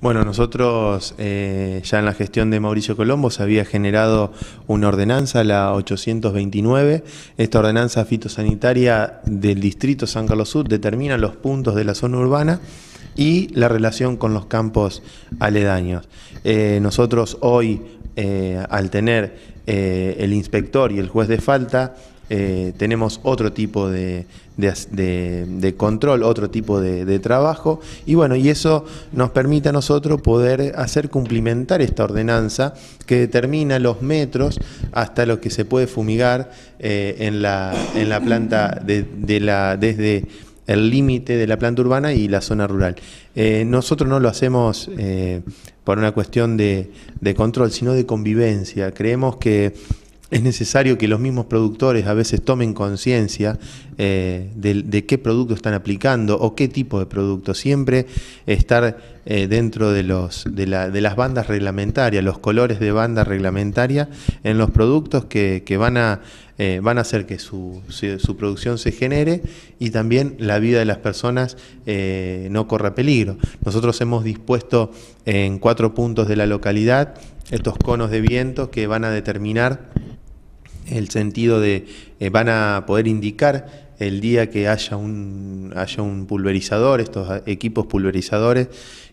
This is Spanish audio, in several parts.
Bueno, nosotros eh, ya en la gestión de Mauricio Colombo se había generado una ordenanza, la 829. Esta ordenanza fitosanitaria del distrito San Carlos Sur determina los puntos de la zona urbana y la relación con los campos aledaños. Eh, nosotros hoy, eh, al tener el inspector y el juez de falta, eh, tenemos otro tipo de, control, otro tipo de, trabajo, y bueno, y eso nos permite a nosotros poder hacer cumplimentar esta ordenanza que determina los metros hasta lo que se puede fumigar eh, en, la, en, la, planta de, la, desde el límite de la planta urbana y la zona rural. Eh, nosotros no lo hacemos por una cuestión de, de control, sino de convivencia. Creemos que es necesario que los mismos productores a veces tomen conciencia eh, de, qué producto están aplicando o qué tipo de producto. Siempre estar eh, dentro de, las bandas reglamentarias, los colores de banda reglamentaria en los productos que, eh, van, a, hacer que su, su, producción se genere y también la vida de las personas no corra peligro. Nosotros hemos dispuesto en cuatro puntos de la localidad estos conos de viento que van a determinar el sentido de eh, van a poder indicar el día que haya un, haya un pulverizador, estos equipos pulverizadores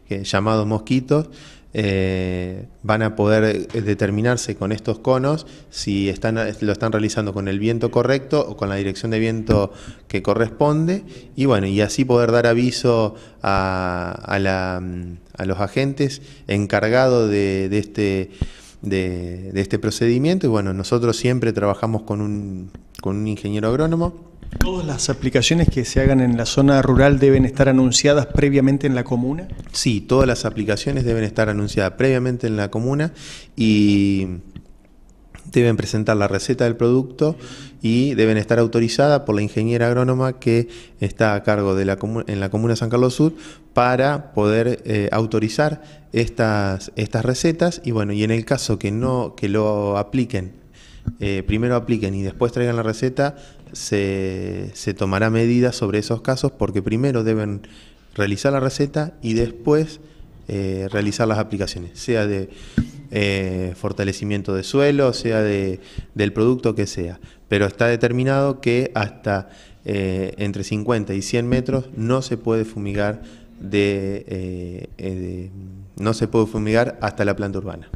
eh, llamados mosquitos, eh, van a poder determinarse con estos conos si están, lo están realizando con el viento correcto o con la dirección de viento que corresponde y bueno, y así poder dar aviso a, a, los agentes encargados de este de, este procedimiento. Y bueno, nosotros siempre trabajamos con un, con un ingeniero agrónomo. ¿Todas las aplicaciones que se hagan en la zona rural deben estar anunciadas previamente en la comuna? Sí, todas las aplicaciones deben estar anunciadas previamente en la comuna y deben presentar la receta del producto y deben estar autorizadas por la ingeniera agrónoma que está a cargo de la en la comuna de San Carlos Sur para poder eh, autorizar estas, estas recetas y bueno, y en el caso que no que lo apliquen eh, primero apliquen y después traigan la receta, se, se tomará medidas sobre esos casos porque primero deben realizar la receta y después eh, realizar las aplicaciones, sea de eh, fortalecimiento de suelo, sea de, del producto que sea. Pero está determinado que hasta eh, entre 50 y 100 metros no se puede fumigar eh, de, no se puede fumigar hasta la planta urbana.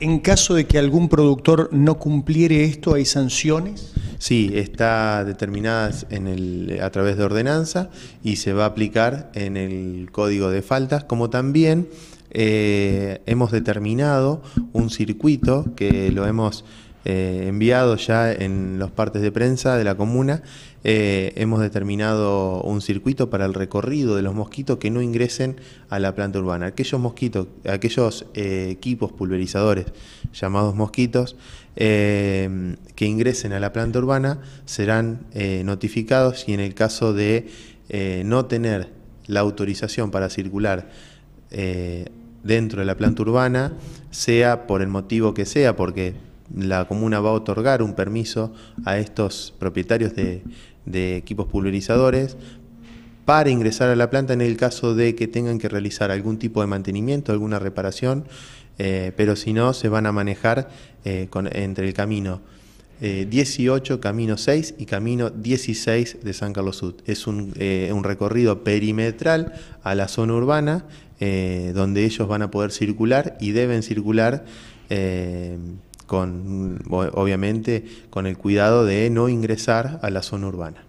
En caso de que algún productor no cumpliere esto, ¿hay sanciones? Sí, está determinada en el, a través de ordenanza y se va a aplicar en el código de faltas, como también eh, hemos determinado un circuito que lo hemos eh, enviado ya en las partes de prensa de la comuna, eh, hemos determinado un circuito para el recorrido de los mosquitos que no ingresen a la planta urbana. Aquellos mosquitos, aquellos equipos pulverizadores llamados mosquitos que ingresen a la planta urbana serán notificados y en el caso de no tener la autorización para circular dentro de la planta urbana, sea por el motivo que sea, porque la comuna va a otorgar un permiso a estos propietarios de, equipos pulverizadores para ingresar a la planta en el caso de que tengan que realizar algún tipo de mantenimiento, alguna reparación, eh, pero si no, se van a manejar eh, entre el camino 18, eh, camino 6 y camino 16 de San Carlos Sud. Es un recorrido perimetral a la zona urbana eh, donde ellos van a poder circular y deben circular. Eh, con, obviamente con el cuidado de no ingresar a la zona urbana.